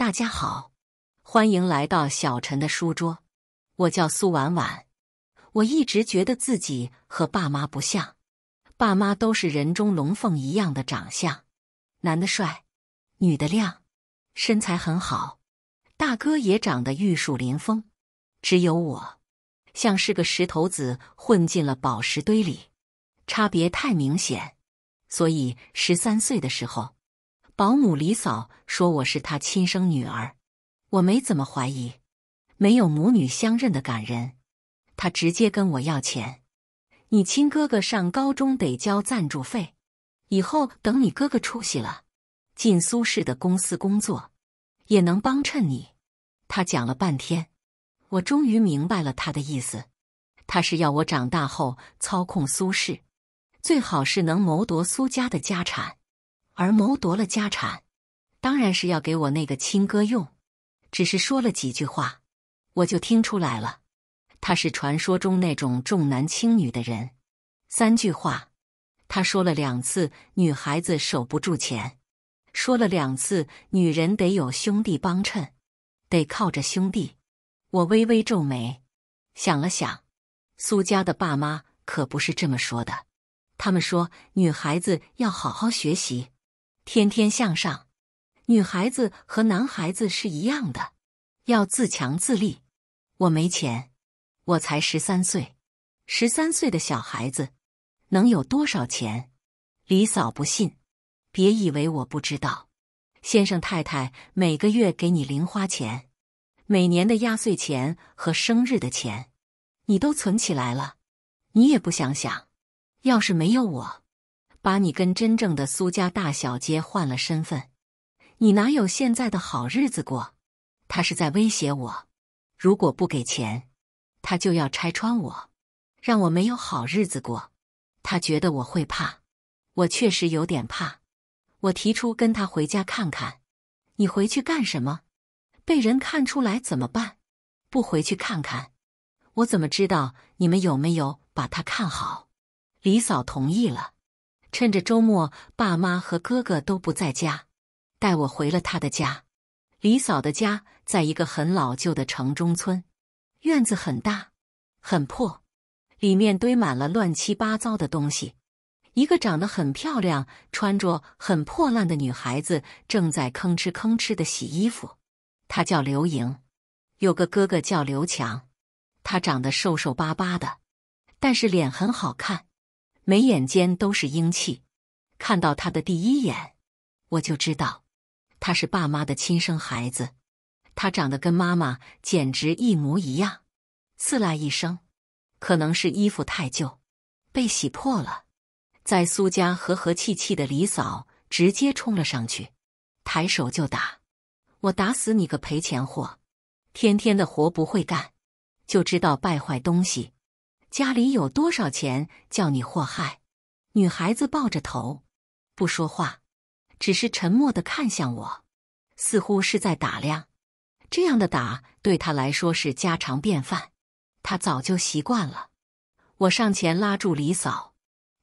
大家好，欢迎来到小陈的书桌。我叫苏婉婉，我一直觉得自己和爸妈不像，爸妈都是人中龙凤一样的长相，男的帅，女的靓，身材很好，大哥也长得玉树临风，只有我像是个石头子混进了宝石堆里，差别太明显。所以十三岁的时候。保姆李嫂说我是她亲生女儿，我没怎么怀疑，没有母女相认的感人。她直接跟我要钱，你亲哥哥上高中得交赞助费，以后等你哥哥出息了，进苏氏的公司工作，也能帮衬你。她讲了半天，我终于明白了她的意思，她是要我长大后操控苏氏，最好是能谋夺苏家的家产。而谋夺了家产，当然是要给我那个亲哥用。只是说了几句话，我就听出来了，他是传说中那种重男轻女的人。三句话，他说了两次女孩子守不住钱，说了两次女人得有兄弟帮衬，得靠着兄弟。我微微皱眉，想了想，苏家的爸妈可不是这么说的，他们说女孩子要好好学习。天天向上，女孩子和男孩子是一样的，要自强自立。我没钱，我才十三岁，十三岁的小孩子能有多少钱？李嫂不信，别以为我不知道，先生太太每个月给你零花钱，每年的压岁钱和生日的钱，你都存起来了，你也不想想，要是没有我。把你跟真正的苏家大小姐换了身份，你哪有现在的好日子过？他是在威胁我，如果不给钱，他就要拆穿我，让我没有好日子过。他觉得我会怕，我确实有点怕。我提出跟他回家看看，你回去干什么？被人看出来怎么办？不回去看看，我怎么知道你们有没有把他看好？李嫂同意了。趁着周末，爸妈和哥哥都不在家，带我回了他的家。李嫂的家在一个很老旧的城中村，院子很大，很破，里面堆满了乱七八糟的东西。一个长得很漂亮、穿着很破烂的女孩子正在吭哧吭哧的洗衣服。她叫刘莹，有个哥哥叫刘强。他长得瘦瘦巴巴的，但是脸很好看。眉眼间都是英气，看到他的第一眼，我就知道他是爸妈的亲生孩子。他长得跟妈妈简直一模一样。刺啦一声，可能是衣服太旧，被洗破了。在苏家和和气气的李嫂直接冲了上去，抬手就打：“我打死你个赔钱货！天天的活不会干，就知道败坏东西。”家里有多少钱？叫你祸害！女孩子抱着头，不说话，只是沉默的看向我，似乎是在打量。这样的打对他来说是家常便饭，他早就习惯了。我上前拉住李嫂：“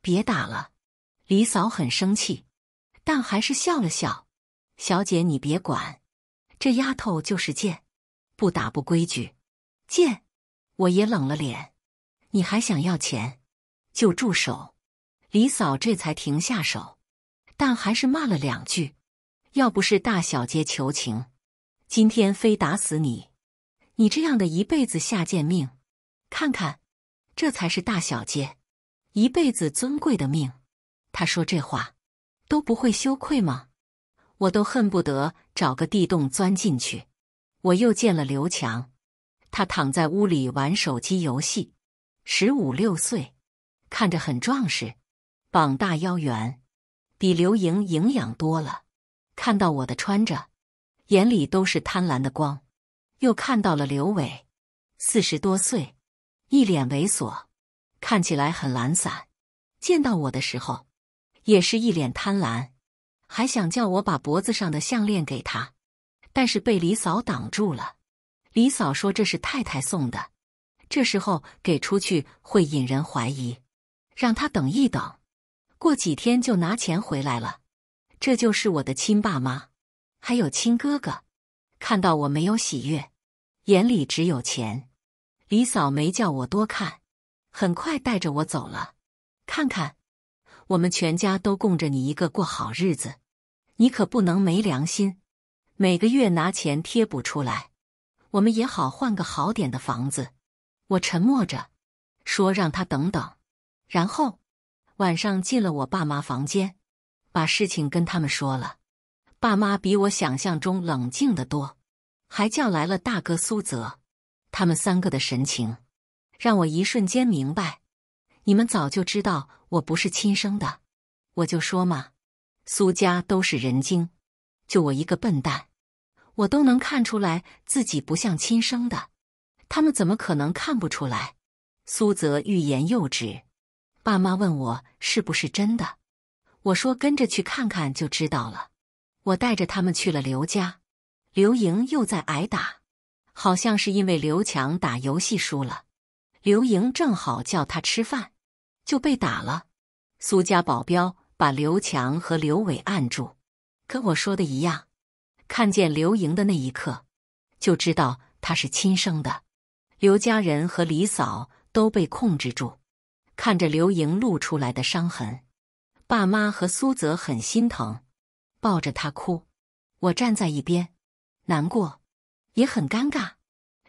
别打了。”李嫂很生气，但还是笑了笑：“小姐，你别管，这丫头就是贱，不打不规矩。”贱！我也冷了脸。你还想要钱，就住手！李嫂这才停下手，但还是骂了两句。要不是大小姐求情，今天非打死你！你这样的一辈子下贱命，看看，这才是大小姐，一辈子尊贵的命。她说这话都不会羞愧吗？我都恨不得找个地洞钻进去。我又见了刘强，他躺在屋里玩手机游戏。十五六岁，看着很壮实，膀大腰圆，比刘莹营养多了。看到我的穿着，眼里都是贪婪的光。又看到了刘伟，四十多岁，一脸猥琐，看起来很懒散。见到我的时候，也是一脸贪婪，还想叫我把脖子上的项链给他，但是被李嫂挡住了。李嫂说：“这是太太送的。”这时候给出去会引人怀疑，让他等一等，过几天就拿钱回来了。这就是我的亲爸妈，还有亲哥哥，看到我没有喜悦，眼里只有钱。李嫂没叫我多看，很快带着我走了。看看，我们全家都供着你一个过好日子，你可不能没良心，每个月拿钱贴补出来，我们也好换个好点的房子。我沉默着，说让他等等，然后晚上进了我爸妈房间，把事情跟他们说了。爸妈比我想象中冷静的多，还叫来了大哥苏泽。他们三个的神情，让我一瞬间明白，你们早就知道我不是亲生的。我就说嘛，苏家都是人精，就我一个笨蛋，我都能看出来自己不像亲生的。他们怎么可能看不出来？苏泽欲言又止。爸妈问我是不是真的，我说跟着去看看就知道了。我带着他们去了刘家，刘莹又在挨打，好像是因为刘强打游戏输了。刘莹正好叫他吃饭，就被打了。苏家保镖把刘强和刘伟按住，跟我说的一样。看见刘莹的那一刻，就知道她是亲生的。刘家人和李嫂都被控制住，看着刘莹露出来的伤痕，爸妈和苏泽很心疼，抱着她哭。我站在一边，难过，也很尴尬。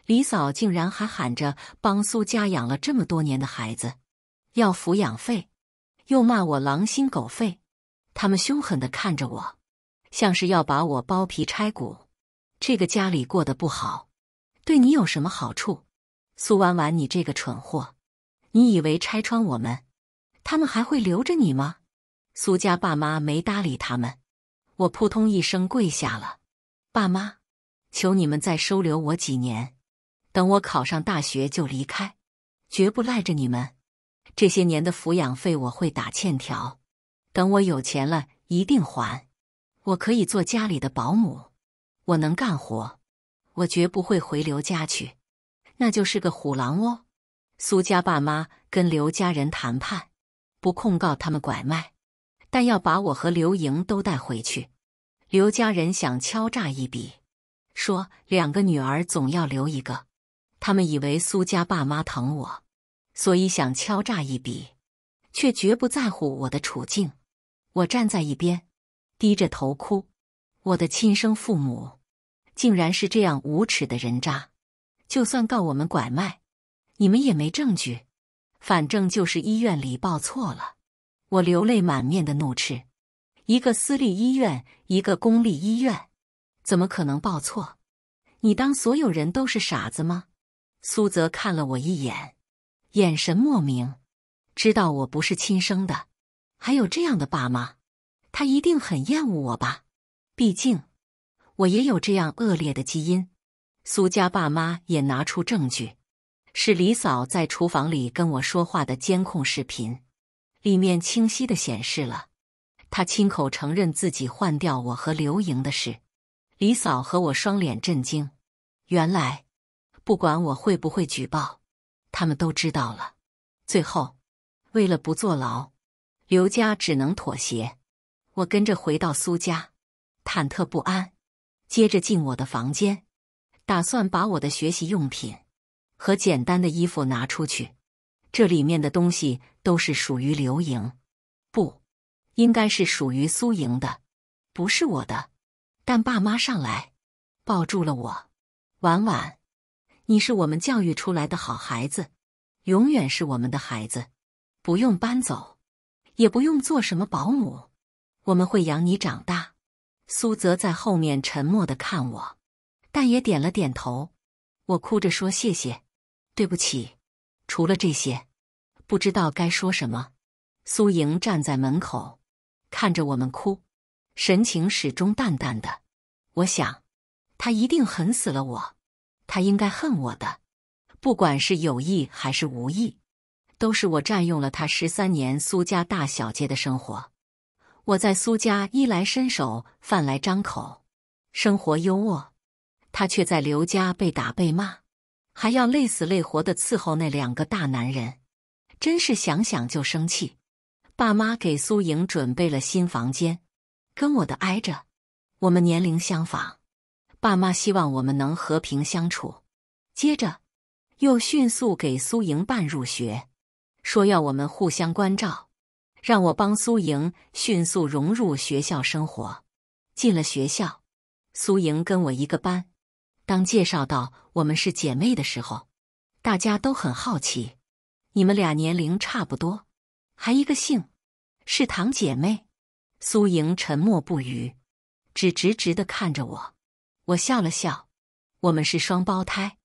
李嫂竟然还喊着帮苏家养了这么多年的孩子要抚养费，又骂我狼心狗肺。他们凶狠地看着我，像是要把我剥皮拆骨。这个家里过得不好，对你有什么好处？苏婉婉，你这个蠢货！你以为拆穿我们，他们还会留着你吗？苏家爸妈没搭理他们，我扑通一声跪下了。爸妈，求你们再收留我几年，等我考上大学就离开，绝不赖着你们。这些年的抚养费我会打欠条，等我有钱了一定还。我可以做家里的保姆，我能干活，我绝不会回刘家去。那就是个虎狼哦！苏家爸妈跟刘家人谈判，不控告他们拐卖，但要把我和刘莹都带回去。刘家人想敲诈一笔，说两个女儿总要留一个。他们以为苏家爸妈疼我，所以想敲诈一笔，却绝不在乎我的处境。我站在一边，低着头哭。我的亲生父母，竟然是这样无耻的人渣！就算告我们拐卖，你们也没证据。反正就是医院里报错了。我流泪满面的怒斥：“一个私立医院，一个公立医院，怎么可能报错？你当所有人都是傻子吗？”苏泽看了我一眼，眼神莫名，知道我不是亲生的，还有这样的爸妈，他一定很厌恶我吧？毕竟，我也有这样恶劣的基因。苏家爸妈也拿出证据，是李嫂在厨房里跟我说话的监控视频，里面清晰的显示了她亲口承认自己换掉我和刘莹的事。李嫂和我双脸震惊，原来不管我会不会举报，他们都知道了。最后，为了不坐牢，刘家只能妥协。我跟着回到苏家，忐忑不安，接着进我的房间。打算把我的学习用品和简单的衣服拿出去，这里面的东西都是属于刘莹，不，应该是属于苏莹的，不是我的。但爸妈上来抱住了我，婉婉，你是我们教育出来的好孩子，永远是我们的孩子，不用搬走，也不用做什么保姆，我们会养你长大。苏泽在后面沉默的看我。但也点了点头。我哭着说：“谢谢，对不起，除了这些，不知道该说什么。”苏莹站在门口看着我们哭，神情始终淡淡的。我想，他一定恨死了我，他应该恨我的。不管是有意还是无意，都是我占用了他十三年苏家大小姐的生活。我在苏家衣来伸手，饭来张口，生活优渥。他却在刘家被打被骂，还要累死累活的伺候那两个大男人，真是想想就生气。爸妈给苏莹准备了新房间，跟我的挨着，我们年龄相仿，爸妈希望我们能和平相处。接着又迅速给苏莹办入学，说要我们互相关照，让我帮苏莹迅速融入学校生活。进了学校，苏莹跟我一个班。当介绍到我们是姐妹的时候，大家都很好奇。你们俩年龄差不多，还一个姓，是堂姐妹。苏莹沉默不语，只直直的看着我。我笑了笑：“我们是双胞胎。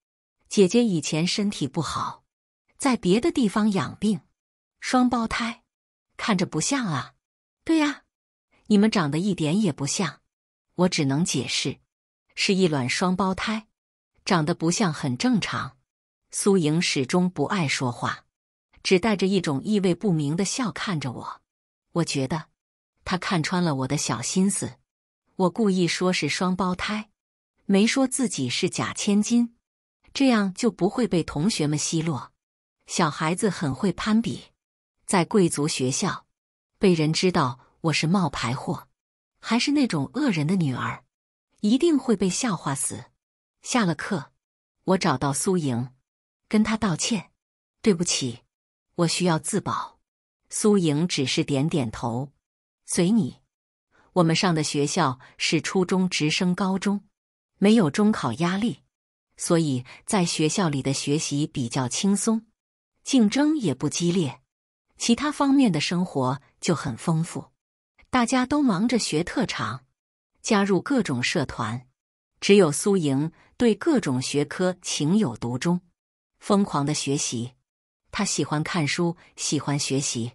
姐姐以前身体不好，在别的地方养病。双胞胎，看着不像啊？”“对呀，你们长得一点也不像。”我只能解释。是一卵双胞胎，长得不像很正常。苏莹始终不爱说话，只带着一种意味不明的笑看着我。我觉得她看穿了我的小心思。我故意说是双胞胎，没说自己是假千金，这样就不会被同学们奚落。小孩子很会攀比，在贵族学校，被人知道我是冒牌货，还是那种恶人的女儿。一定会被笑话死。下了课，我找到苏莹，跟她道歉：“对不起，我需要自保。”苏莹只是点点头：“随你。我们上的学校是初中直升高中，没有中考压力，所以在学校里的学习比较轻松，竞争也不激烈。其他方面的生活就很丰富，大家都忙着学特长。”加入各种社团，只有苏莹对各种学科情有独钟，疯狂的学习。他喜欢看书，喜欢学习。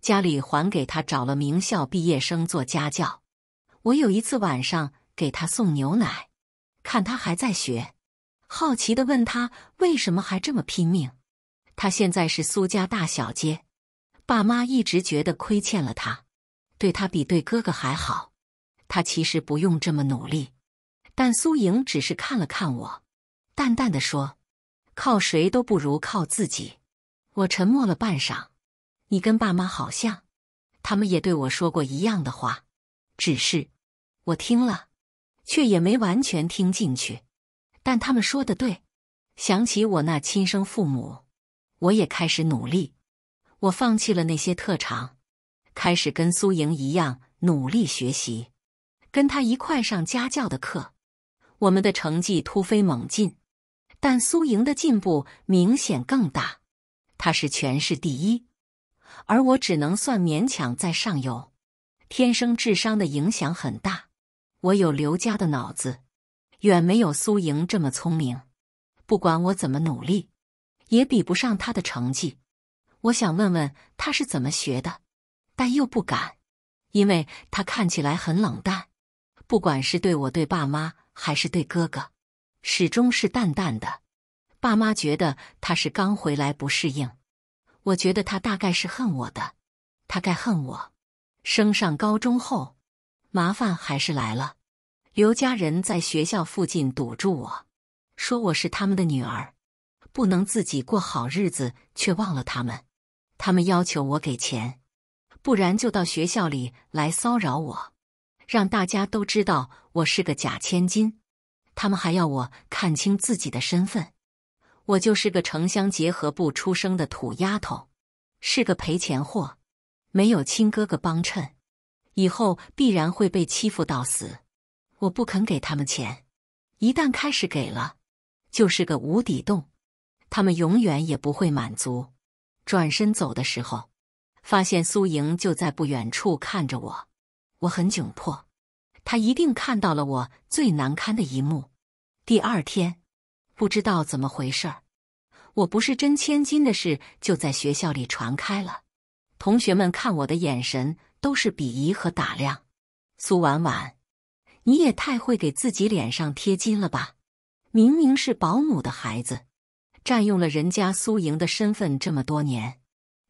家里还给他找了名校毕业生做家教。我有一次晚上给他送牛奶，看他还在学，好奇的问他为什么还这么拼命。他现在是苏家大小姐，爸妈一直觉得亏欠了他，对他比对哥哥还好。他其实不用这么努力，但苏莹只是看了看我，淡淡的说：“靠谁都不如靠自己。”我沉默了半晌。你跟爸妈好像，他们也对我说过一样的话，只是我听了，却也没完全听进去。但他们说的对。想起我那亲生父母，我也开始努力。我放弃了那些特长，开始跟苏莹一样努力学习。跟他一块上家教的课，我们的成绩突飞猛进，但苏莹的进步明显更大。她是全市第一，而我只能算勉强在上游。天生智商的影响很大，我有刘家的脑子，远没有苏莹这么聪明。不管我怎么努力，也比不上她的成绩。我想问问她是怎么学的，但又不敢，因为她看起来很冷淡。不管是对我、对爸妈，还是对哥哥，始终是淡淡的。爸妈觉得他是刚回来不适应，我觉得他大概是恨我的，他该恨我。升上高中后，麻烦还是来了。刘家人在学校附近堵住我，说我是他们的女儿，不能自己过好日子，却忘了他们。他们要求我给钱，不然就到学校里来骚扰我。让大家都知道我是个假千金，他们还要我看清自己的身份，我就是个城乡结合部出生的土丫头，是个赔钱货，没有亲哥哥帮衬，以后必然会被欺负到死。我不肯给他们钱，一旦开始给了，就是个无底洞，他们永远也不会满足。转身走的时候，发现苏莹就在不远处看着我。我很窘迫，他一定看到了我最难堪的一幕。第二天，不知道怎么回事儿，我不是真千金的事就在学校里传开了。同学们看我的眼神都是鄙夷和打量。苏婉婉，你也太会给自己脸上贴金了吧！明明是保姆的孩子，占用了人家苏莹的身份这么多年，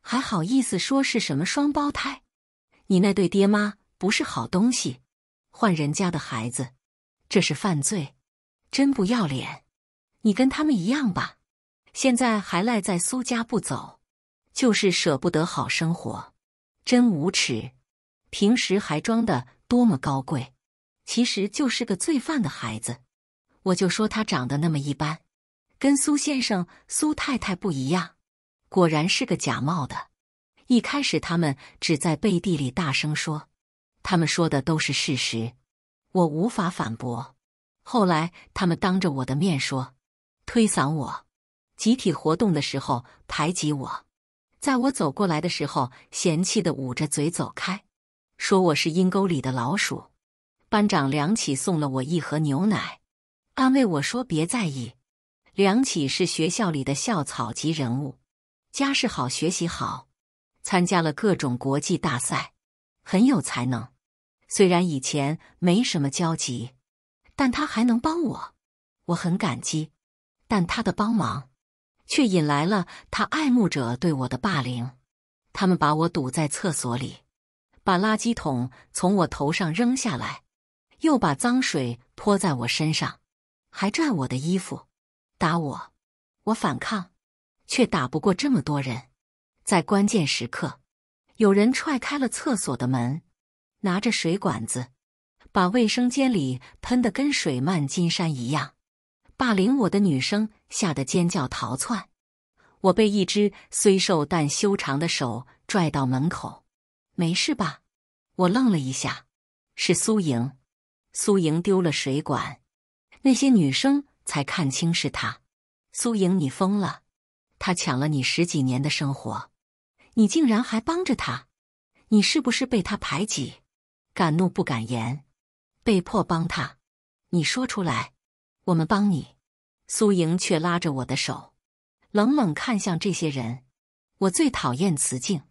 还好意思说是什么双胞胎？你那对爹妈！不是好东西，换人家的孩子，这是犯罪，真不要脸！你跟他们一样吧？现在还赖在苏家不走，就是舍不得好生活，真无耻！平时还装的多么高贵，其实就是个罪犯的孩子。我就说他长得那么一般，跟苏先生、苏太太不一样，果然是个假冒的。一开始他们只在背地里大声说。他们说的都是事实，我无法反驳。后来他们当着我的面说，推搡我，集体活动的时候排挤我，在我走过来的时候嫌弃的捂着嘴走开，说我是阴沟里的老鼠。班长梁启送了我一盒牛奶，安慰我说别在意。梁启是学校里的校草级人物，家世好，学习好，参加了各种国际大赛。很有才能，虽然以前没什么交集，但他还能帮我，我很感激。但他的帮忙却引来了他爱慕者对我的霸凌，他们把我堵在厕所里，把垃圾桶从我头上扔下来，又把脏水泼在我身上，还拽我的衣服，打我。我反抗，却打不过这么多人。在关键时刻。有人踹开了厕所的门，拿着水管子，把卫生间里喷得跟水漫金山一样。霸凌我的女生吓得尖叫逃窜。我被一只虽瘦但修长的手拽到门口，没事吧？我愣了一下，是苏莹。苏莹丢了水管，那些女生才看清是她。苏莹，你疯了！她抢了你十几年的生活。你竟然还帮着他，你是不是被他排挤？敢怒不敢言，被迫帮他。你说出来，我们帮你。苏莹却拉着我的手，冷冷看向这些人。我最讨厌雌竞，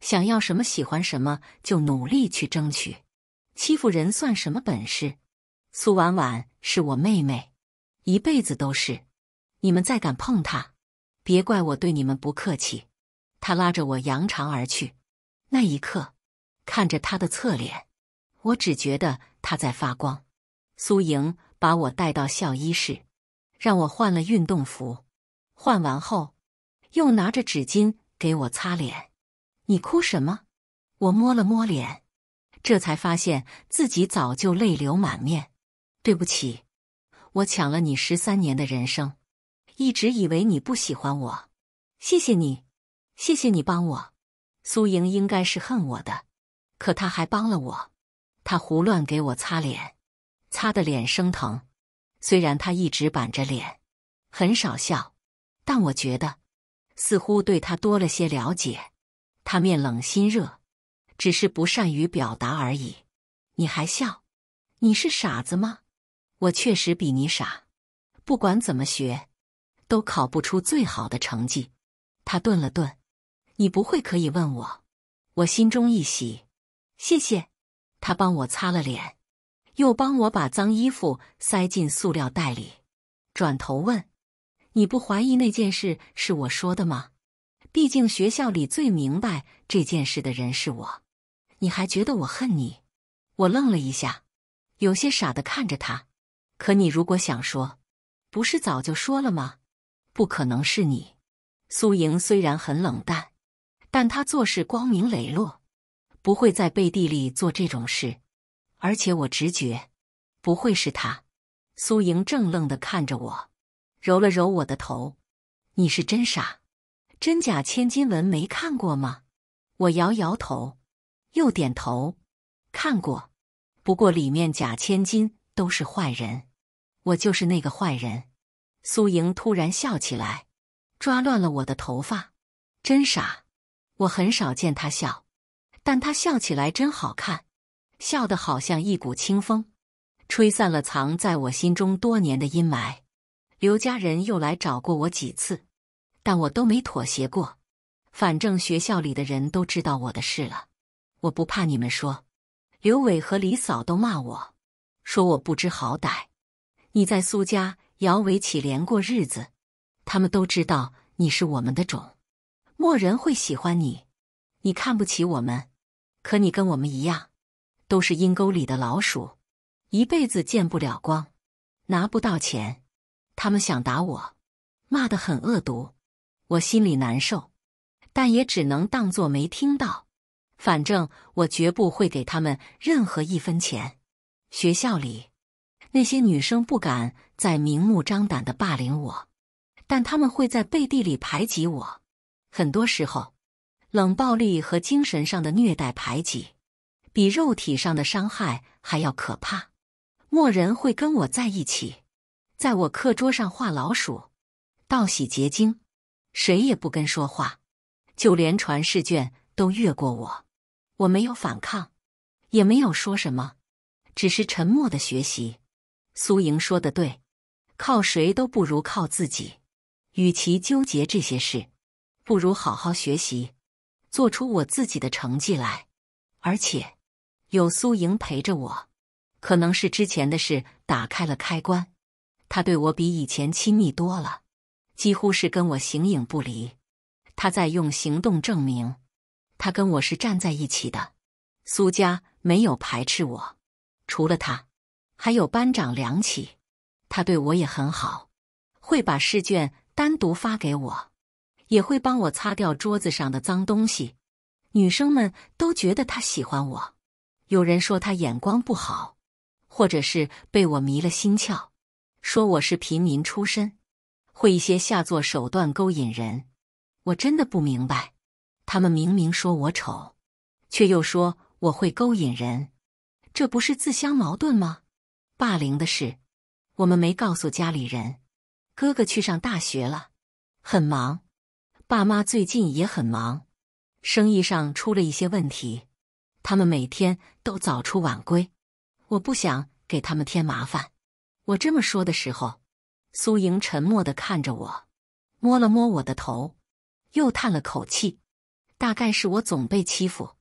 想要什么喜欢什么就努力去争取。欺负人算什么本事？苏婉婉是我妹妹，一辈子都是。你们再敢碰她，别怪我对你们不客气。他拉着我扬长而去，那一刻，看着他的侧脸，我只觉得他在发光。苏莹把我带到校医室，让我换了运动服。换完后，又拿着纸巾给我擦脸。你哭什么？我摸了摸脸，这才发现自己早就泪流满面。对不起，我抢了你十三年的人生，一直以为你不喜欢我。谢谢你。谢谢你帮我，苏莹应该是恨我的，可她还帮了我。她胡乱给我擦脸，擦的脸生疼。虽然她一直板着脸，很少笑，但我觉得似乎对她多了些了解。她面冷心热，只是不善于表达而已。你还笑？你是傻子吗？我确实比你傻，不管怎么学，都考不出最好的成绩。他顿了顿。你不会可以问我，我心中一喜，谢谢。他帮我擦了脸，又帮我把脏衣服塞进塑料袋里，转头问：“你不怀疑那件事是我说的吗？毕竟学校里最明白这件事的人是我。你还觉得我恨你？”我愣了一下，有些傻的看着他。可你如果想说，不是早就说了吗？不可能是你。苏莹虽然很冷淡。但他做事光明磊落，不会在背地里做这种事，而且我直觉不会是他。苏莹怔愣地看着我，揉了揉我的头：“你是真傻，真假千金文没看过吗？”我摇摇头，又点头：“看过，不过里面假千金都是坏人，我就是那个坏人。”苏莹突然笑起来，抓乱了我的头发：“真傻。”我很少见他笑，但他笑起来真好看，笑得好像一股清风，吹散了藏在我心中多年的阴霾。刘家人又来找过我几次，但我都没妥协过。反正学校里的人都知道我的事了，我不怕你们说。刘伟和李嫂都骂我说我不知好歹，你在苏家摇尾乞怜过日子，他们都知道你是我们的种。没人会喜欢你，你看不起我们，可你跟我们一样，都是阴沟里的老鼠，一辈子见不了光，拿不到钱。他们想打我，骂得很恶毒，我心里难受，但也只能当作没听到。反正我绝不会给他们任何一分钱。学校里，那些女生不敢再明目张胆的霸凌我，但他们会在背地里排挤我。很多时候，冷暴力和精神上的虐待排挤，比肉体上的伤害还要可怕。没人会跟我在一起，在我课桌上画老鼠、倒洗洁精，谁也不跟说话，就连传试卷都越过我。我没有反抗，也没有说什么，只是沉默的学习。苏莹说的对，靠谁都不如靠自己。与其纠结这些事。不如好好学习，做出我自己的成绩来。而且，有苏莹陪着我，可能是之前的事打开了开关，她对我比以前亲密多了，几乎是跟我形影不离。她在用行动证明，她跟我是站在一起的。苏家没有排斥我，除了他，还有班长梁启，他对我也很好，会把试卷单独发给我。也会帮我擦掉桌子上的脏东西，女生们都觉得她喜欢我。有人说她眼光不好，或者是被我迷了心窍，说我是平民出身，会一些下作手段勾引人。我真的不明白，他们明明说我丑，却又说我会勾引人，这不是自相矛盾吗？霸凌的事，我们没告诉家里人。哥哥去上大学了，很忙。爸妈最近也很忙，生意上出了一些问题，他们每天都早出晚归。我不想给他们添麻烦。我这么说的时候，苏莹沉默的看着我，摸了摸我的头，又叹了口气。大概是我总被欺负。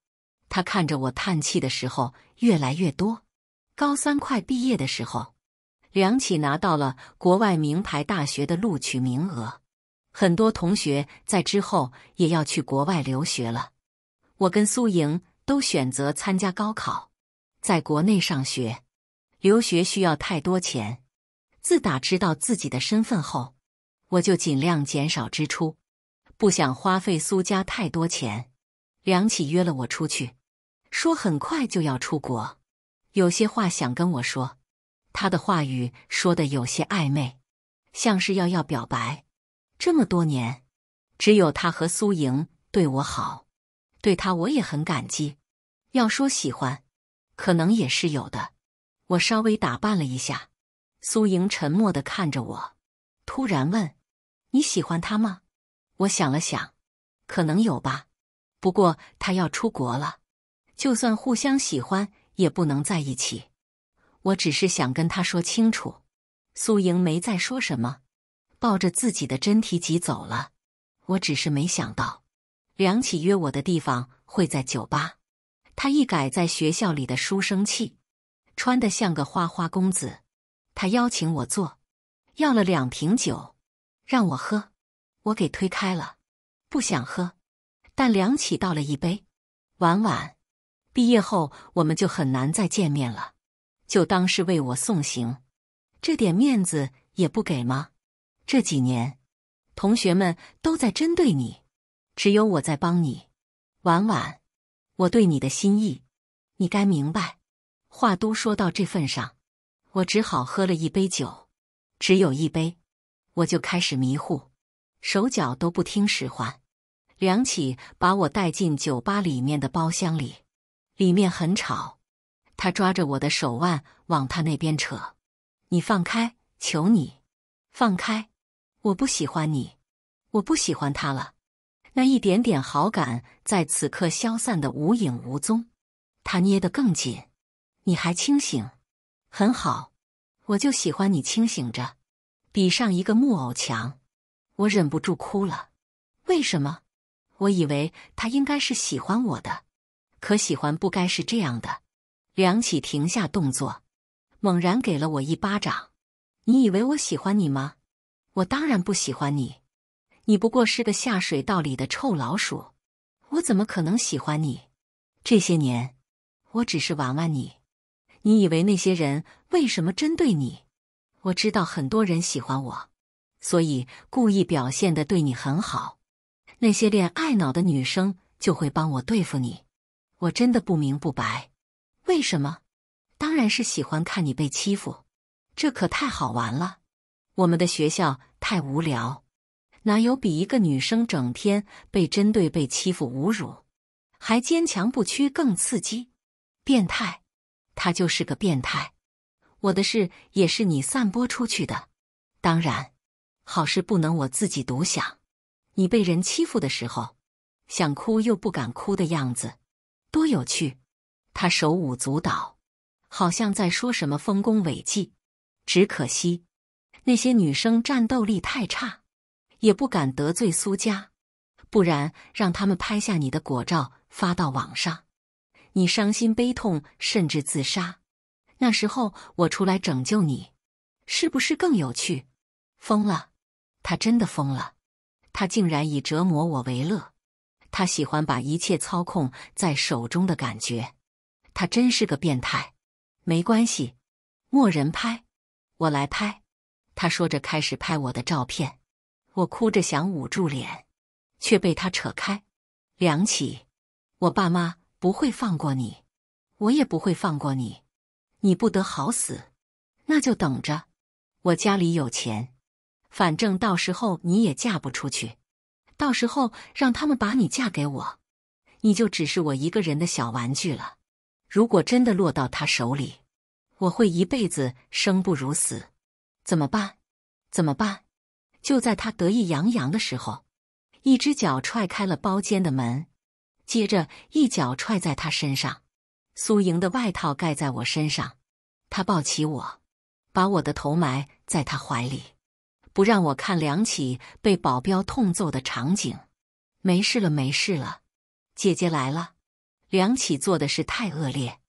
她看着我叹气的时候越来越多。高三快毕业的时候，梁启拿到了国外名牌大学的录取名额。很多同学在之后也要去国外留学了，我跟苏莹都选择参加高考，在国内上学。留学需要太多钱。自打知道自己的身份后，我就尽量减少支出，不想花费苏家太多钱。梁启约了我出去，说很快就要出国，有些话想跟我说。他的话语说的有些暧昧，像是要要表白。这么多年，只有他和苏莹对我好，对他我也很感激。要说喜欢，可能也是有的。我稍微打扮了一下，苏莹沉默的看着我，突然问：“你喜欢他吗？”我想了想，可能有吧。不过他要出国了，就算互相喜欢也不能在一起。我只是想跟他说清楚。苏莹没再说什么。抱着自己的真题集走了。我只是没想到，梁启约我的地方会在酒吧。他一改在学校里的书生气，穿得像个花花公子。他邀请我坐，要了两瓶酒，让我喝。我给推开了，不想喝。但梁启倒了一杯。婉婉，毕业后我们就很难再见面了，就当是为我送行，这点面子也不给吗？这几年，同学们都在针对你，只有我在帮你。婉婉，我对你的心意，你该明白。话都说到这份上，我只好喝了一杯酒，只有一杯，我就开始迷糊，手脚都不听使唤。梁启把我带进酒吧里面的包厢里，里面很吵，他抓着我的手腕往他那边扯：“你放开，求你放开。”我不喜欢你，我不喜欢他了。那一点点好感在此刻消散的无影无踪。他捏得更紧。你还清醒，很好，我就喜欢你清醒着，比上一个木偶强。我忍不住哭了。为什么？我以为他应该是喜欢我的，可喜欢不该是这样的。梁启停下动作，猛然给了我一巴掌。你以为我喜欢你吗？我当然不喜欢你，你不过是个下水道里的臭老鼠，我怎么可能喜欢你？这些年，我只是玩玩你。你以为那些人为什么针对你？我知道很多人喜欢我，所以故意表现的对你很好。那些恋爱脑的女生就会帮我对付你。我真的不明不白，为什么？当然是喜欢看你被欺负，这可太好玩了。我们的学校太无聊，哪有比一个女生整天被针对、被欺负、侮辱，还坚强不屈更刺激？变态，他就是个变态。我的事也是你散播出去的。当然，好事不能我自己独享。你被人欺负的时候，想哭又不敢哭的样子，多有趣！他手舞足蹈，好像在说什么丰功伟绩。只可惜。那些女生战斗力太差，也不敢得罪苏家，不然让他们拍下你的果照发到网上，你伤心悲痛甚至自杀，那时候我出来拯救你，是不是更有趣？疯了，他真的疯了，他竟然以折磨我为乐，他喜欢把一切操控在手中的感觉，他真是个变态。没关系，莫人拍，我来拍。他说着开始拍我的照片，我哭着想捂住脸，却被他扯开。梁启，我爸妈不会放过你，我也不会放过你，你不得好死。那就等着，我家里有钱，反正到时候你也嫁不出去，到时候让他们把你嫁给我，你就只是我一个人的小玩具了。如果真的落到他手里，我会一辈子生不如死。怎么办？怎么办？就在他得意洋洋的时候，一只脚踹开了包间的门，接着一脚踹在他身上。苏莹的外套盖在我身上，他抱起我，把我的头埋在他怀里，不让我看梁启被保镖痛揍的场景。没事了，没事了，姐姐来了。梁启做的事太恶劣，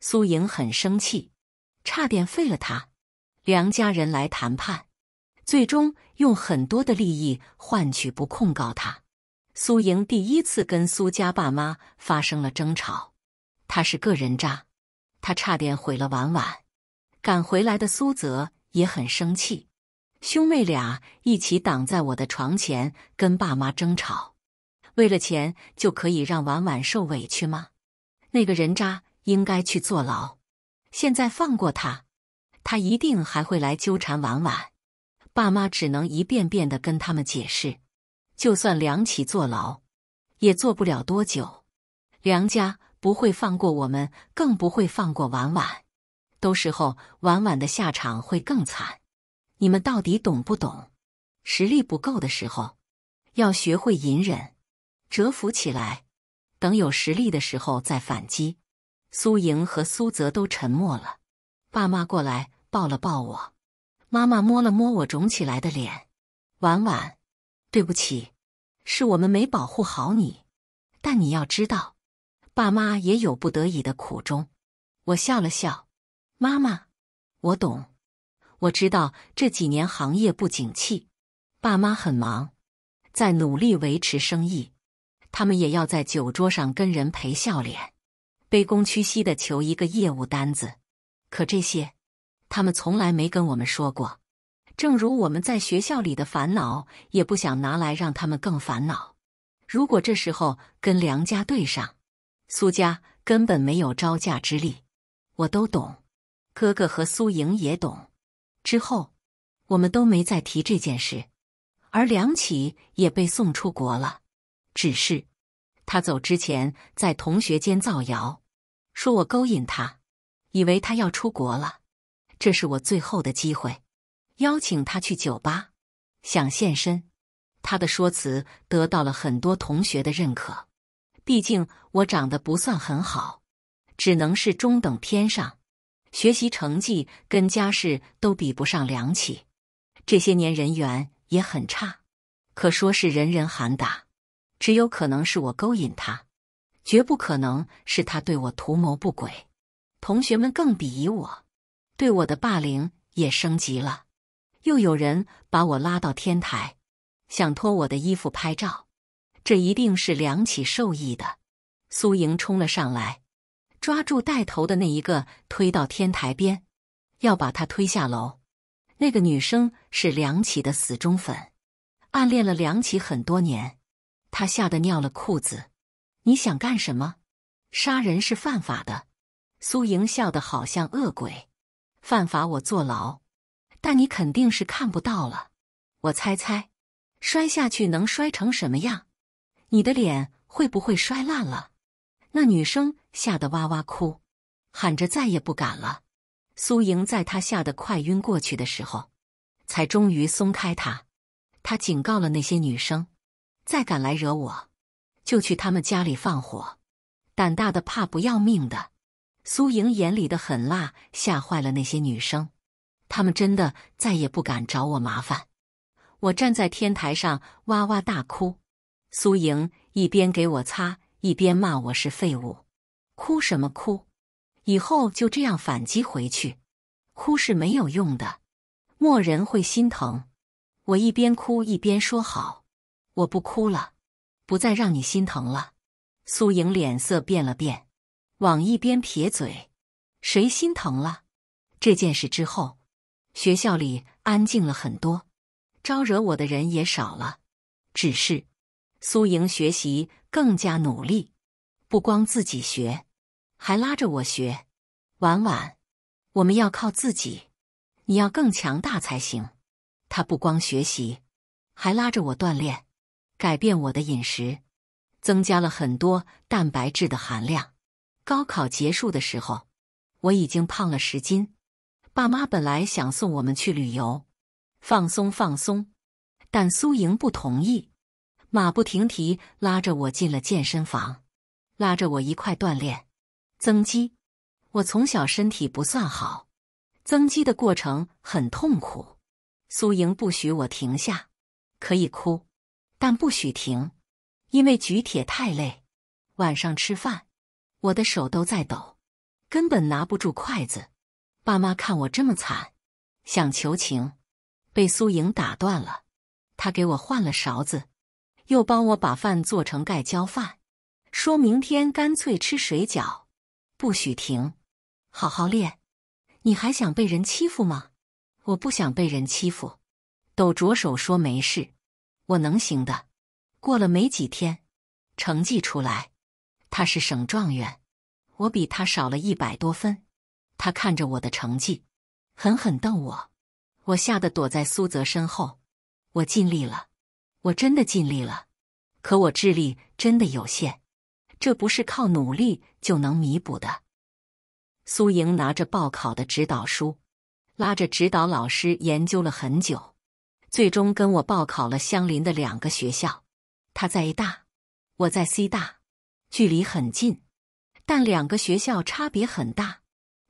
苏莹很生气，差点废了他。梁家人来谈判，最终用很多的利益换取不控告他。苏莹第一次跟苏家爸妈发生了争吵，他是个人渣，他差点毁了婉婉。赶回来的苏泽也很生气，兄妹俩一起挡在我的床前跟爸妈争吵。为了钱就可以让婉婉受委屈吗？那个人渣应该去坐牢，现在放过他。他一定还会来纠缠婉婉，爸妈只能一遍遍的跟他们解释，就算梁启坐牢，也坐不了多久。梁家不会放过我们，更不会放过婉婉，到时候婉婉的下场会更惨。你们到底懂不懂？实力不够的时候，要学会隐忍，蛰伏起来，等有实力的时候再反击。苏莹和苏泽都沉默了，爸妈过来。抱了抱我，妈妈摸了摸我肿起来的脸，婉婉，对不起，是我们没保护好你。但你要知道，爸妈也有不得已的苦衷。我笑了笑，妈妈，我懂，我知道这几年行业不景气，爸妈很忙，在努力维持生意，他们也要在酒桌上跟人陪笑脸，卑躬屈膝的求一个业务单子。可这些。他们从来没跟我们说过，正如我们在学校里的烦恼，也不想拿来让他们更烦恼。如果这时候跟梁家对上，苏家根本没有招架之力。我都懂，哥哥和苏莹也懂。之后，我们都没再提这件事，而梁启也被送出国了。只是，他走之前在同学间造谣，说我勾引他，以为他要出国了。这是我最后的机会，邀请他去酒吧，想献身。他的说辞得到了很多同学的认可。毕竟我长得不算很好，只能是中等偏上，学习成绩跟家世都比不上梁启。这些年人缘也很差，可说是人人喊打。只有可能是我勾引他，绝不可能是他对我图谋不轨。同学们更鄙夷我。对我的霸凌也升级了，又有人把我拉到天台，想脱我的衣服拍照。这一定是梁启授意的。苏莹冲了上来，抓住带头的那一个，推到天台边，要把他推下楼。那个女生是梁启的死忠粉，暗恋了梁启很多年，她吓得尿了裤子。你想干什么？杀人是犯法的。苏莹笑得好像恶鬼。犯法我坐牢，但你肯定是看不到了。我猜猜，摔下去能摔成什么样？你的脸会不会摔烂了？那女生吓得哇哇哭，喊着再也不敢了。苏莹在她吓得快晕过去的时候，才终于松开她。她警告了那些女生，再敢来惹我，就去他们家里放火。胆大的怕不要命的。苏莹眼里的狠辣吓坏了那些女生，她们真的再也不敢找我麻烦。我站在天台上哇哇大哭，苏莹一边给我擦一边骂我是废物，哭什么哭？以后就这样反击回去，哭是没有用的，没人会心疼。我一边哭一边说好，我不哭了，不再让你心疼了。苏莹脸色变了变。往一边撇嘴，谁心疼了？这件事之后，学校里安静了很多，招惹我的人也少了。只是苏莹学习更加努力，不光自己学，还拉着我学。婉婉，我们要靠自己，你要更强大才行。她不光学习，还拉着我锻炼，改变我的饮食，增加了很多蛋白质的含量。高考结束的时候，我已经胖了十斤。爸妈本来想送我们去旅游，放松放松，但苏莹不同意，马不停蹄拉着我进了健身房，拉着我一块锻炼增肌。我从小身体不算好，增肌的过程很痛苦。苏莹不许我停下，可以哭，但不许停，因为举铁太累。晚上吃饭。我的手都在抖，根本拿不住筷子。爸妈看我这么惨，想求情，被苏莹打断了。她给我换了勺子，又帮我把饭做成盖浇饭，说明天干脆吃水饺，不许停，好好练。你还想被人欺负吗？我不想被人欺负，抖着手说没事，我能行的。过了没几天，成绩出来。他是省状元，我比他少了一百多分。他看着我的成绩，狠狠瞪我。我吓得躲在苏泽身后。我尽力了，我真的尽力了。可我智力真的有限，这不是靠努力就能弥补的。苏莹拿着报考的指导书，拉着指导老师研究了很久，最终跟我报考了相邻的两个学校。他在 A 大，我在 C 大。距离很近，但两个学校差别很大。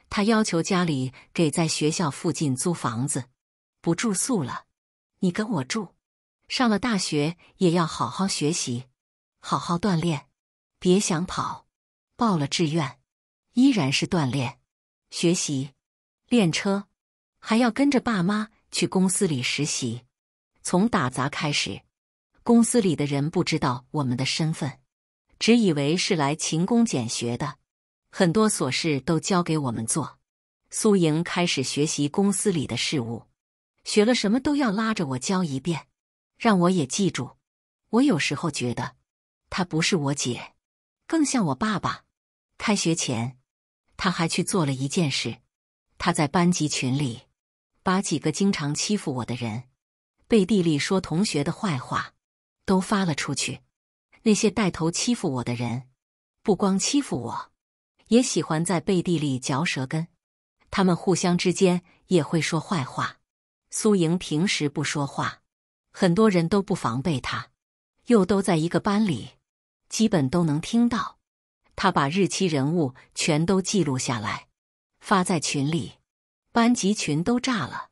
他要求家里给在学校附近租房子，不住宿了。你跟我住。上了大学也要好好学习，好好锻炼，别想跑。报了志愿，依然是锻炼、学习、练车，还要跟着爸妈去公司里实习，从打杂开始。公司里的人不知道我们的身份。只以为是来勤工俭学的，很多琐事都交给我们做。苏莹开始学习公司里的事务，学了什么都要拉着我教一遍，让我也记住。我有时候觉得，她不是我姐，更像我爸爸。开学前，她还去做了一件事，她在班级群里，把几个经常欺负我的人，背地里说同学的坏话，都发了出去。那些带头欺负我的人，不光欺负我，也喜欢在背地里嚼舌根。他们互相之间也会说坏话。苏莹平时不说话，很多人都不防备她，又都在一个班里，基本都能听到。她把日期、人物全都记录下来，发在群里，班级群都炸了。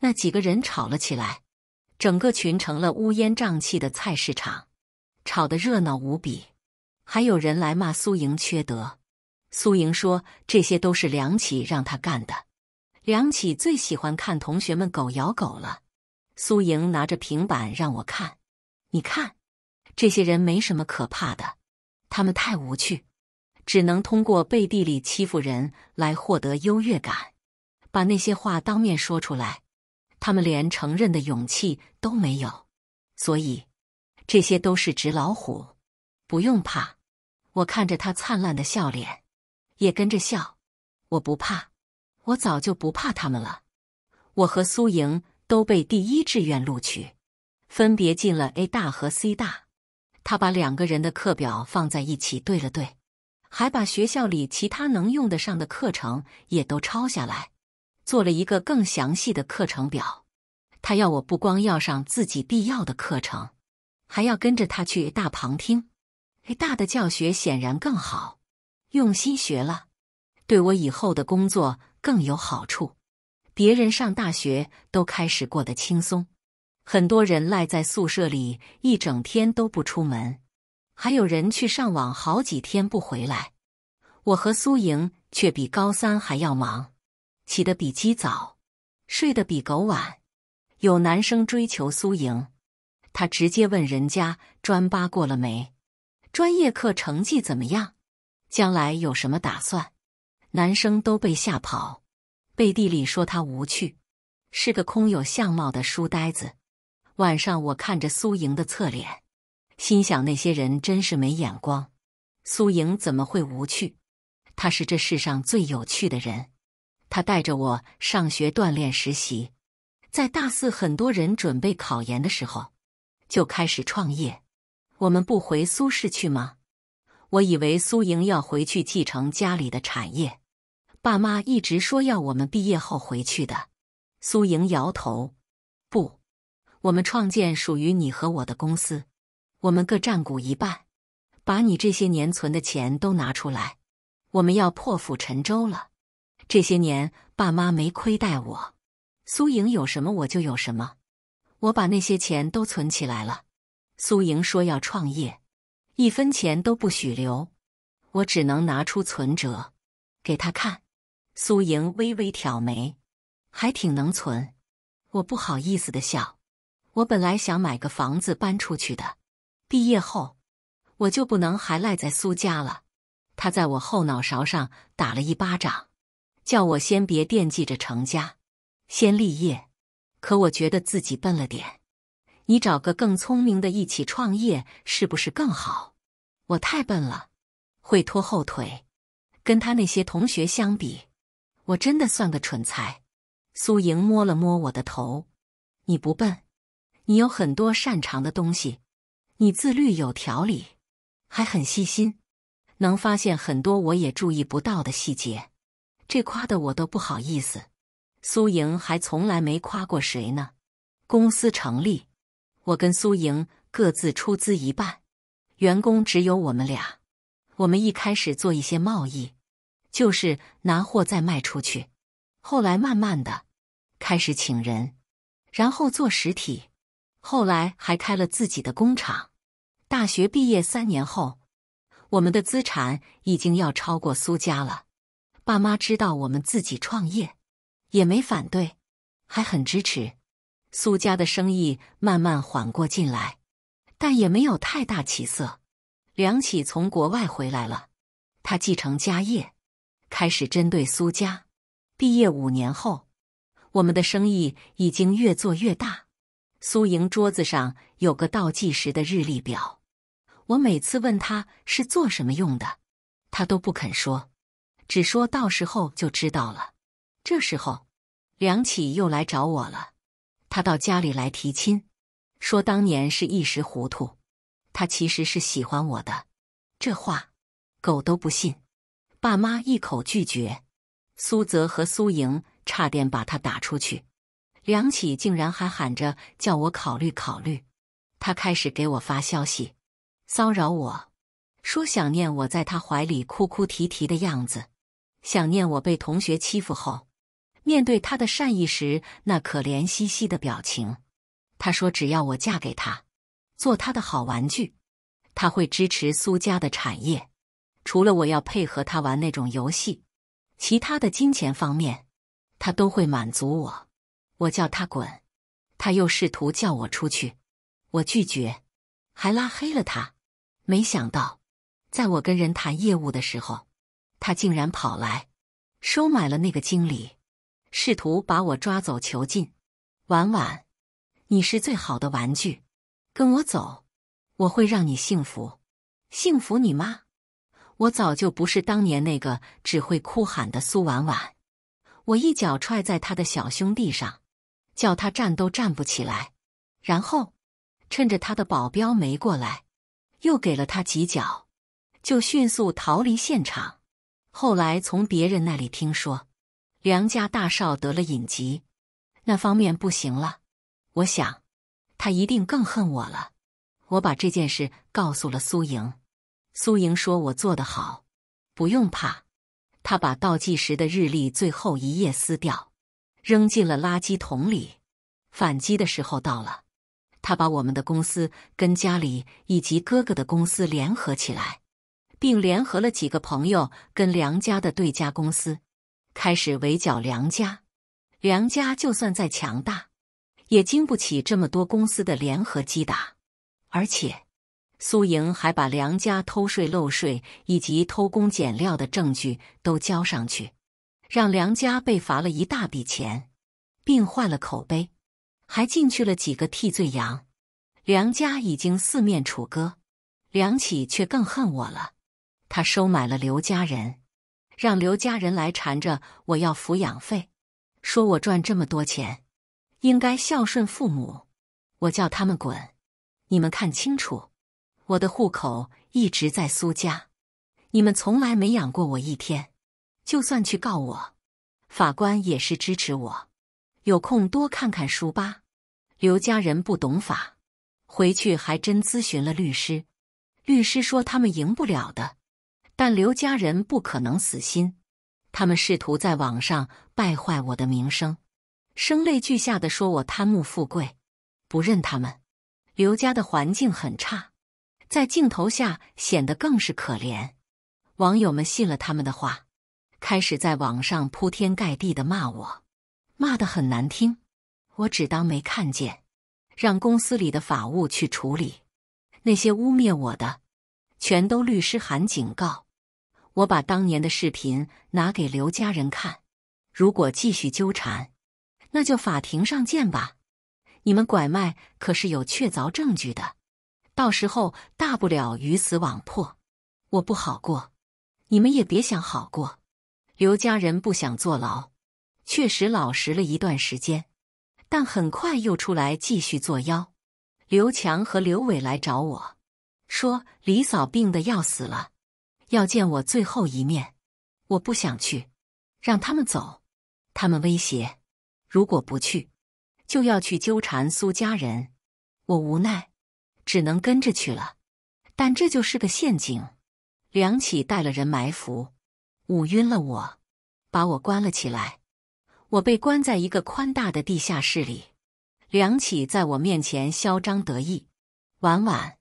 那几个人吵了起来，整个群成了乌烟瘴气的菜市场。吵得热闹无比，还有人来骂苏莹缺德。苏莹说：“这些都是梁启让他干的。梁启最喜欢看同学们狗咬狗了。”苏莹拿着平板让我看，你看，这些人没什么可怕的，他们太无趣，只能通过背地里欺负人来获得优越感。把那些话当面说出来，他们连承认的勇气都没有，所以。这些都是纸老虎，不用怕。我看着他灿烂的笑脸，也跟着笑。我不怕，我早就不怕他们了。我和苏莹都被第一志愿录取，分别进了 A 大和 C 大。他把两个人的课表放在一起对了对，还把学校里其他能用得上的课程也都抄下来，做了一个更详细的课程表。他要我不光要上自己必要的课程。还要跟着他去大旁听，大的教学显然更好，用心学了，对我以后的工作更有好处。别人上大学都开始过得轻松，很多人赖在宿舍里一整天都不出门，还有人去上网好几天不回来。我和苏莹却比高三还要忙，起得比鸡早，睡得比狗晚。有男生追求苏莹。他直接问人家专八过了没，专业课成绩怎么样，将来有什么打算？男生都被吓跑，背地里说他无趣，是个空有相貌的书呆子。晚上我看着苏莹的侧脸，心想那些人真是没眼光。苏莹怎么会无趣？她是这世上最有趣的人。她带着我上学锻炼实习，在大四很多人准备考研的时候。就开始创业，我们不回苏氏去吗？我以为苏莹要回去继承家里的产业，爸妈一直说要我们毕业后回去的。苏莹摇头，不，我们创建属于你和我的公司，我们各占股一半，把你这些年存的钱都拿出来，我们要破釜沉舟了。这些年爸妈没亏待我，苏莹有什么我就有什么。我把那些钱都存起来了，苏莹说要创业，一分钱都不许留。我只能拿出存折给他看。苏莹微微挑眉，还挺能存。我不好意思的笑。我本来想买个房子搬出去的，毕业后我就不能还赖在苏家了。他在我后脑勺上打了一巴掌，叫我先别惦记着成家，先立业。可我觉得自己笨了点，你找个更聪明的一起创业是不是更好？我太笨了，会拖后腿。跟他那些同学相比，我真的算个蠢材。苏莹摸了摸我的头：“你不笨，你有很多擅长的东西，你自律有条理，还很细心，能发现很多我也注意不到的细节。”这夸的我都不好意思。苏莹还从来没夸过谁呢。公司成立，我跟苏莹各自出资一半，员工只有我们俩。我们一开始做一些贸易，就是拿货再卖出去。后来慢慢的，开始请人，然后做实体。后来还开了自己的工厂。大学毕业三年后，我们的资产已经要超过苏家了。爸妈知道我们自己创业。也没反对，还很支持。苏家的生意慢慢缓过劲来，但也没有太大起色。梁启从国外回来了，他继承家业，开始针对苏家。毕业五年后，我们的生意已经越做越大。苏莹桌子上有个倒计时的日历表，我每次问他是做什么用的，他都不肯说，只说到时候就知道了。这时候。梁启又来找我了，他到家里来提亲，说当年是一时糊涂，他其实是喜欢我的。这话狗都不信，爸妈一口拒绝，苏泽和苏莹差点把他打出去。梁启竟然还喊着叫我考虑考虑，他开始给我发消息，骚扰我说想念我在他怀里哭哭啼啼的样子，想念我被同学欺负后。面对他的善意时，那可怜兮兮的表情。他说：“只要我嫁给他，做他的好玩具，他会支持苏家的产业。除了我要配合他玩那种游戏，其他的金钱方面，他都会满足我。”我叫他滚，他又试图叫我出去，我拒绝，还拉黑了他。没想到，在我跟人谈业务的时候，他竟然跑来收买了那个经理。试图把我抓走囚禁，婉婉，你是最好的玩具，跟我走，我会让你幸福，幸福你妈！我早就不是当年那个只会哭喊的苏婉婉，我一脚踹在他的小兄弟上，叫他站都站不起来，然后趁着他的保镖没过来，又给了他几脚，就迅速逃离现场。后来从别人那里听说。梁家大少得了隐疾，那方面不行了。我想，他一定更恨我了。我把这件事告诉了苏莹，苏莹说我做得好，不用怕。他把倒计时的日历最后一页撕掉，扔进了垃圾桶里。反击的时候到了，他把我们的公司跟家里以及哥哥的公司联合起来，并联合了几个朋友跟梁家的对家公司。开始围剿梁家，梁家就算再强大，也经不起这么多公司的联合击打。而且苏莹还把梁家偷税漏税以及偷工减料的证据都交上去，让梁家被罚了一大笔钱，并换了口碑，还进去了几个替罪羊。梁家已经四面楚歌，梁启却更恨我了。他收买了刘家人。让刘家人来缠着我要抚养费，说我赚这么多钱，应该孝顺父母。我叫他们滚！你们看清楚，我的户口一直在苏家，你们从来没养过我一天。就算去告我，法官也是支持我。有空多看看书吧。刘家人不懂法，回去还真咨询了律师，律师说他们赢不了的。但刘家人不可能死心，他们试图在网上败坏我的名声，声泪俱下的说我贪慕富贵，不认他们。刘家的环境很差，在镜头下显得更是可怜。网友们信了他们的话，开始在网上铺天盖地的骂我，骂的很难听。我只当没看见，让公司里的法务去处理那些污蔑我的，全都律师函警告。我把当年的视频拿给刘家人看，如果继续纠缠，那就法庭上见吧。你们拐卖可是有确凿证据的，到时候大不了鱼死网破，我不好过，你们也别想好过。刘家人不想坐牢，确实老实了一段时间，但很快又出来继续作妖。刘强和刘伟来找我，说李嫂病得要死了。要见我最后一面，我不想去，让他们走。他们威胁，如果不去，就要去纠缠苏家人。我无奈，只能跟着去了。但这就是个陷阱，梁启带了人埋伏，捂晕了我，把我关了起来。我被关在一个宽大的地下室里，梁启在我面前嚣张得意。婉婉，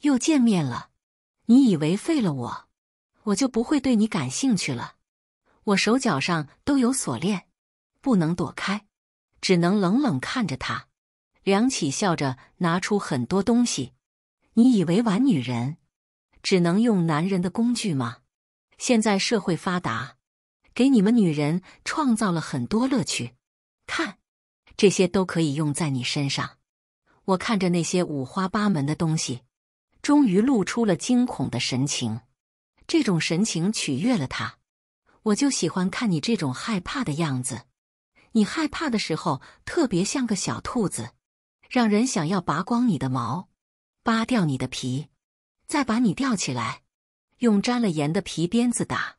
又见面了，你以为废了我？我就不会对你感兴趣了。我手脚上都有锁链，不能躲开，只能冷冷看着他。梁启笑着拿出很多东西。你以为玩女人只能用男人的工具吗？现在社会发达，给你们女人创造了很多乐趣。看，这些都可以用在你身上。我看着那些五花八门的东西，终于露出了惊恐的神情。这种神情取悦了他，我就喜欢看你这种害怕的样子。你害怕的时候特别像个小兔子，让人想要拔光你的毛，扒掉你的皮，再把你吊起来，用沾了盐的皮鞭子打。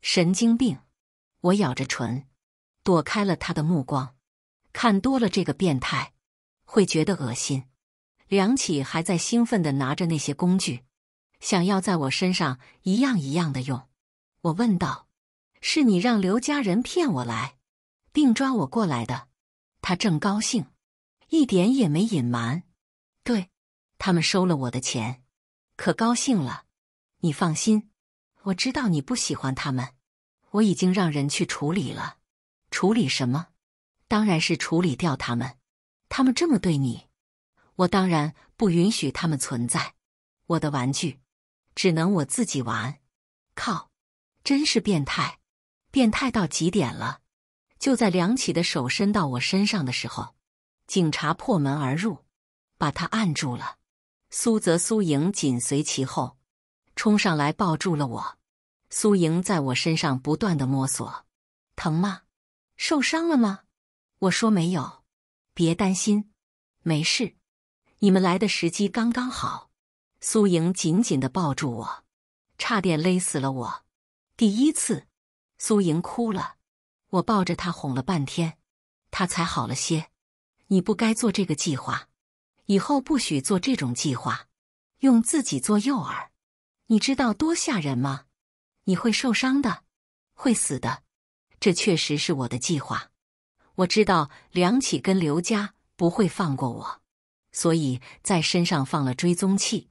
神经病！我咬着唇，躲开了他的目光。看多了这个变态，会觉得恶心。梁启还在兴奋的拿着那些工具。想要在我身上一样一样的用，我问道：“是你让刘家人骗我来，并抓我过来的？”他正高兴，一点也没隐瞒。对，他们收了我的钱，可高兴了。你放心，我知道你不喜欢他们，我已经让人去处理了。处理什么？当然是处理掉他们。他们这么对你，我当然不允许他们存在。我的玩具。只能我自己玩，靠！真是变态，变态到极点了。就在梁启的手伸到我身上的时候，警察破门而入，把他按住了。苏泽、苏莹紧随其后，冲上来抱住了我。苏莹在我身上不断的摸索，疼吗？受伤了吗？我说没有，别担心，没事。你们来的时机刚刚好。苏莹紧紧的抱住我，差点勒死了我。第一次，苏莹哭了。我抱着她哄了半天，她才好了些。你不该做这个计划，以后不许做这种计划。用自己做诱饵，你知道多吓人吗？你会受伤的，会死的。这确实是我的计划。我知道梁启跟刘家不会放过我，所以在身上放了追踪器。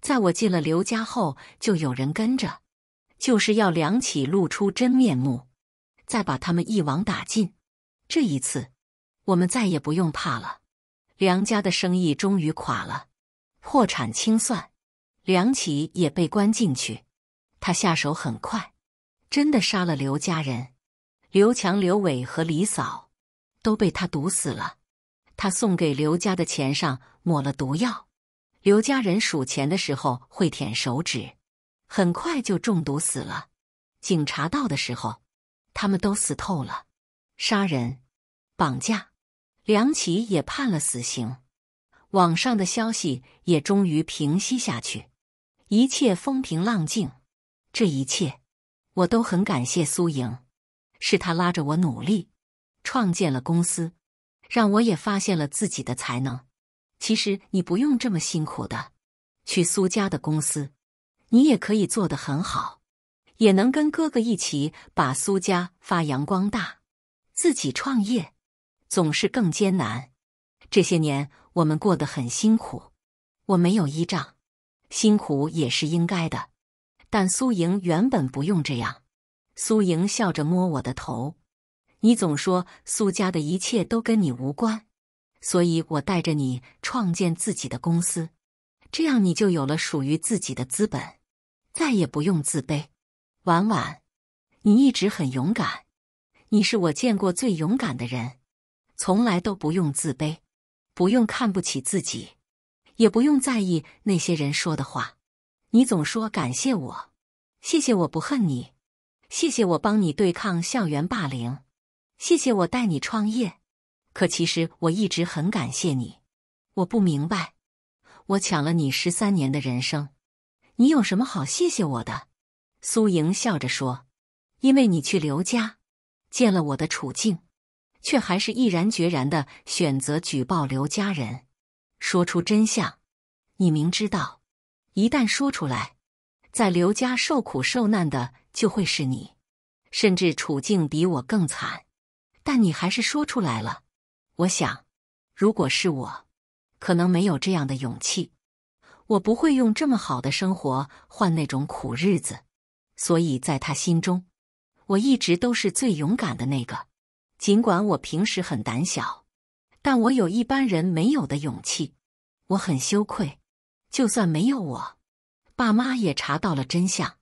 在我进了刘家后，就有人跟着，就是要梁启露出真面目，再把他们一网打尽。这一次，我们再也不用怕了。梁家的生意终于垮了，破产清算，梁启也被关进去。他下手很快，真的杀了刘家人，刘强、刘伟和李嫂都被他毒死了。他送给刘家的钱上抹了毒药。刘家人数钱的时候会舔手指，很快就中毒死了。警察到的时候，他们都死透了。杀人、绑架，梁启也判了死刑。网上的消息也终于平息下去，一切风平浪静。这一切，我都很感谢苏莹，是她拉着我努力，创建了公司，让我也发现了自己的才能。其实你不用这么辛苦的，去苏家的公司，你也可以做得很好，也能跟哥哥一起把苏家发扬光大。自己创业总是更艰难。这些年我们过得很辛苦，我没有依仗，辛苦也是应该的。但苏莹原本不用这样。苏莹笑着摸我的头，你总说苏家的一切都跟你无关。所以我带着你创建自己的公司，这样你就有了属于自己的资本，再也不用自卑。婉婉，你一直很勇敢，你是我见过最勇敢的人，从来都不用自卑，不用看不起自己，也不用在意那些人说的话。你总说感谢我，谢谢我不恨你，谢谢我帮你对抗校园霸凌，谢谢我带你创业。可其实我一直很感谢你，我不明白，我抢了你十三年的人生，你有什么好谢谢我的？苏莹笑着说：“因为你去刘家，见了我的处境，却还是毅然决然的选择举报刘家人，说出真相。你明知道，一旦说出来，在刘家受苦受难的就会是你，甚至处境比我更惨，但你还是说出来了。”我想，如果是我，可能没有这样的勇气。我不会用这么好的生活换那种苦日子。所以在他心中，我一直都是最勇敢的那个。尽管我平时很胆小，但我有一般人没有的勇气。我很羞愧。就算没有我，爸妈也查到了真相，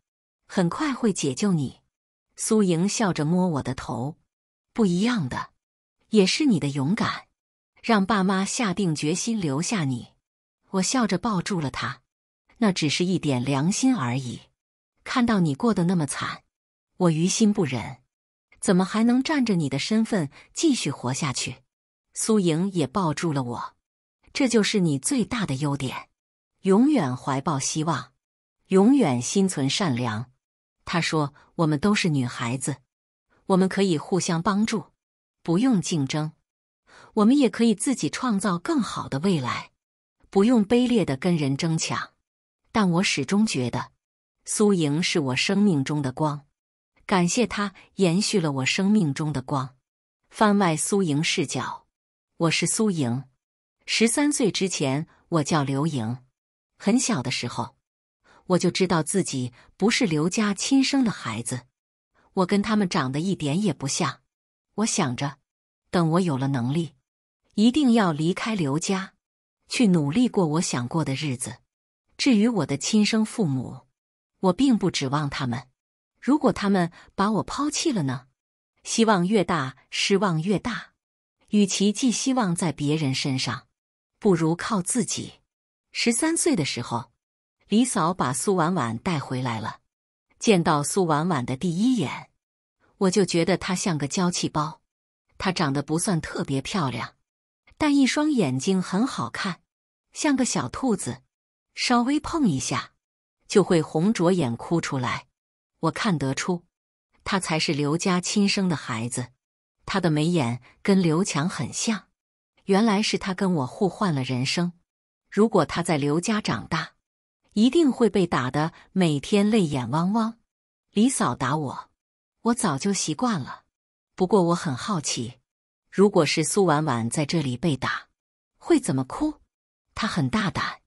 很快会解救你。苏莹笑着摸我的头，不一样的。也是你的勇敢，让爸妈下定决心留下你。我笑着抱住了他，那只是一点良心而已。看到你过得那么惨，我于心不忍，怎么还能占着你的身份继续活下去？苏莹也抱住了我，这就是你最大的优点，永远怀抱希望，永远心存善良。她说：“我们都是女孩子，我们可以互相帮助。”不用竞争，我们也可以自己创造更好的未来。不用卑劣的跟人争抢，但我始终觉得，苏莹是我生命中的光，感谢她延续了我生命中的光。番外苏莹视角：我是苏莹，十三岁之前我叫刘莹。很小的时候，我就知道自己不是刘家亲生的孩子，我跟他们长得一点也不像。我想着，等我有了能力，一定要离开刘家，去努力过我想过的日子。至于我的亲生父母，我并不指望他们。如果他们把我抛弃了呢？希望越大，失望越大。与其寄希望在别人身上，不如靠自己。十三岁的时候，李嫂把苏婉婉带回来了。见到苏婉婉的第一眼。我就觉得她像个娇气包，她长得不算特别漂亮，但一双眼睛很好看，像个小兔子，稍微碰一下就会红着眼哭出来。我看得出，他才是刘家亲生的孩子，他的眉眼跟刘强很像。原来是他跟我互换了人生，如果他在刘家长大，一定会被打得每天泪眼汪汪。李嫂打我。我早就习惯了，不过我很好奇，如果是苏婉婉在这里被打，会怎么哭？她很大胆，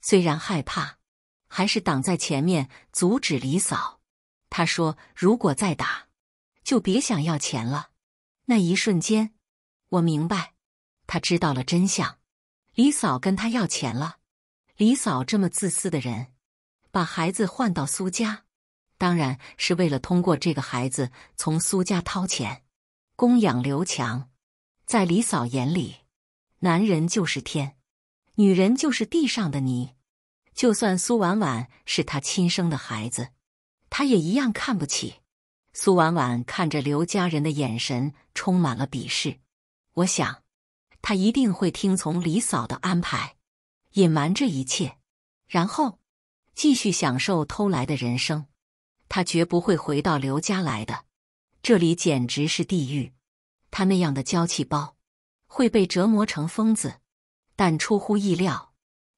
虽然害怕，还是挡在前面阻止李嫂。他说：“如果再打，就别想要钱了。”那一瞬间，我明白，他知道了真相。李嫂跟他要钱了。李嫂这么自私的人，把孩子换到苏家。当然是为了通过这个孩子从苏家掏钱，供养刘强。在李嫂眼里，男人就是天，女人就是地上的泥。就算苏婉婉是他亲生的孩子，他也一样看不起。苏婉婉看着刘家人的眼神充满了鄙视。我想，他一定会听从李嫂的安排，隐瞒这一切，然后继续享受偷来的人生。他绝不会回到刘家来的，这里简直是地狱。他那样的娇气包会被折磨成疯子。但出乎意料，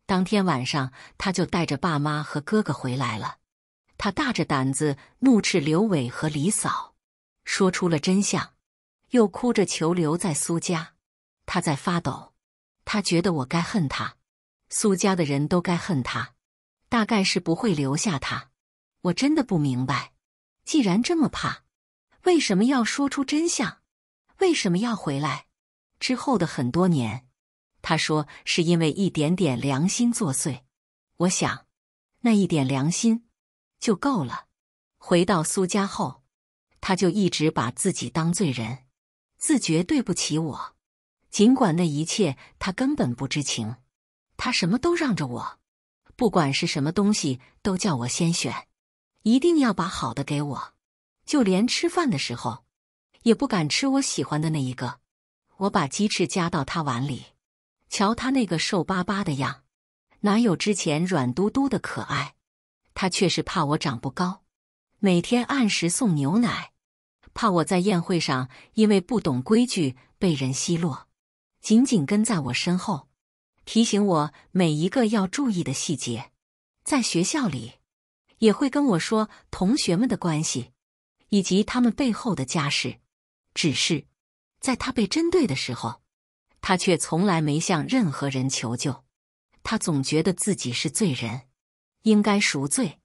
当天晚上他就带着爸妈和哥哥回来了。他大着胆子怒斥刘伟和李嫂，说出了真相，又哭着求留在苏家。他在发抖，他觉得我该恨他，苏家的人都该恨他，大概是不会留下他。我真的不明白，既然这么怕，为什么要说出真相？为什么要回来？之后的很多年，他说是因为一点点良心作祟。我想，那一点良心就够了。回到苏家后，他就一直把自己当罪人，自觉对不起我。尽管那一切他根本不知情，他什么都让着我，不管是什么东西，都叫我先选。一定要把好的给我，就连吃饭的时候也不敢吃我喜欢的那一个。我把鸡翅夹到他碗里，瞧他那个瘦巴巴的样，哪有之前软嘟嘟的可爱？他却是怕我长不高，每天按时送牛奶，怕我在宴会上因为不懂规矩被人奚落，紧紧跟在我身后，提醒我每一个要注意的细节。在学校里。也会跟我说同学们的关系，以及他们背后的家事。只是，在他被针对的时候，他却从来没向任何人求救。他总觉得自己是罪人，应该赎罪。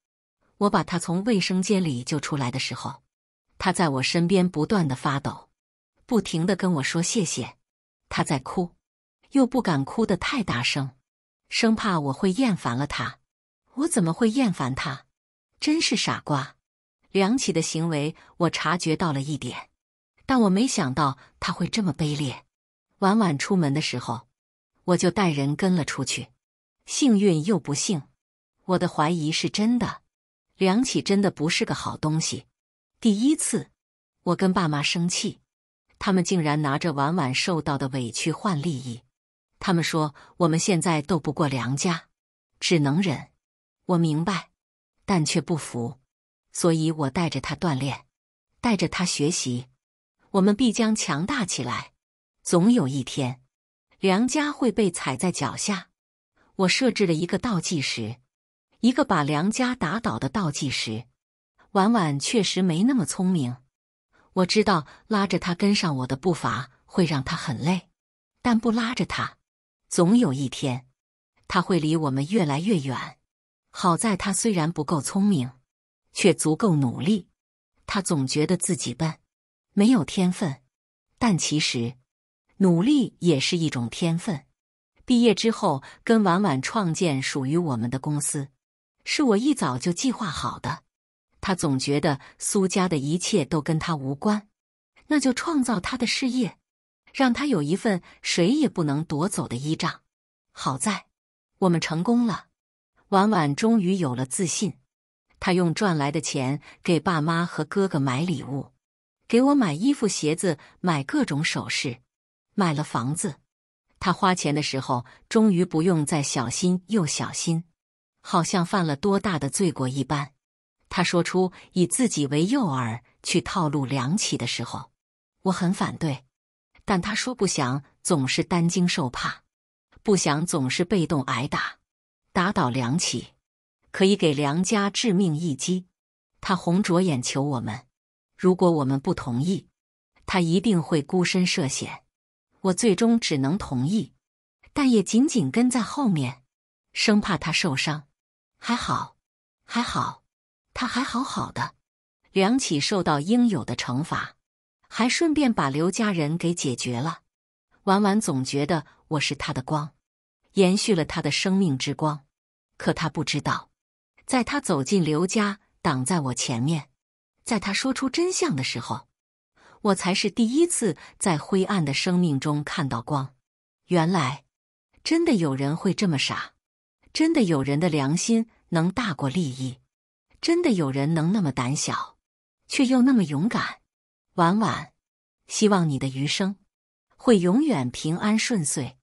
我把他从卫生间里救出来的时候，他在我身边不断的发抖，不停的跟我说谢谢。他在哭，又不敢哭得太大声，生怕我会厌烦了他。我怎么会厌烦他？真是傻瓜，梁启的行为我察觉到了一点，但我没想到他会这么卑劣。晚晚出门的时候，我就带人跟了出去。幸运又不幸，我的怀疑是真的，梁启真的不是个好东西。第一次，我跟爸妈生气，他们竟然拿着晚晚受到的委屈换利益。他们说我们现在斗不过梁家，只能忍。我明白。但却不服，所以我带着他锻炼，带着他学习，我们必将强大起来。总有一天，梁家会被踩在脚下。我设置了一个倒计时，一个把梁家打倒的倒计时。婉婉确实没那么聪明，我知道拉着他跟上我的步伐会让他很累，但不拉着他，总有一天他会离我们越来越远。好在他虽然不够聪明，却足够努力。他总觉得自己笨，没有天分，但其实努力也是一种天分。毕业之后跟婉婉创建属于我们的公司，是我一早就计划好的。他总觉得苏家的一切都跟他无关，那就创造他的事业，让他有一份谁也不能夺走的依仗。好在我们成功了。婉婉终于有了自信，她用赚来的钱给爸妈和哥哥买礼物，给我买衣服、鞋子，买各种首饰，买了房子。她花钱的时候，终于不用再小心又小心，好像犯了多大的罪过一般。他说出以自己为诱饵去套路梁启的时候，我很反对，但他说不想总是担惊受怕，不想总是被动挨打。打倒梁启，可以给梁家致命一击。他红着眼求我们，如果我们不同意，他一定会孤身涉险。我最终只能同意，但也紧紧跟在后面，生怕他受伤。还好，还好，他还好好的。梁启受到应有的惩罚，还顺便把刘家人给解决了。婉婉总觉得我是他的光。延续了他的生命之光，可他不知道，在他走进刘家，挡在我前面，在他说出真相的时候，我才是第一次在灰暗的生命中看到光。原来，真的有人会这么傻，真的有人的良心能大过利益，真的有人能那么胆小，却又那么勇敢。婉婉，希望你的余生，会永远平安顺遂。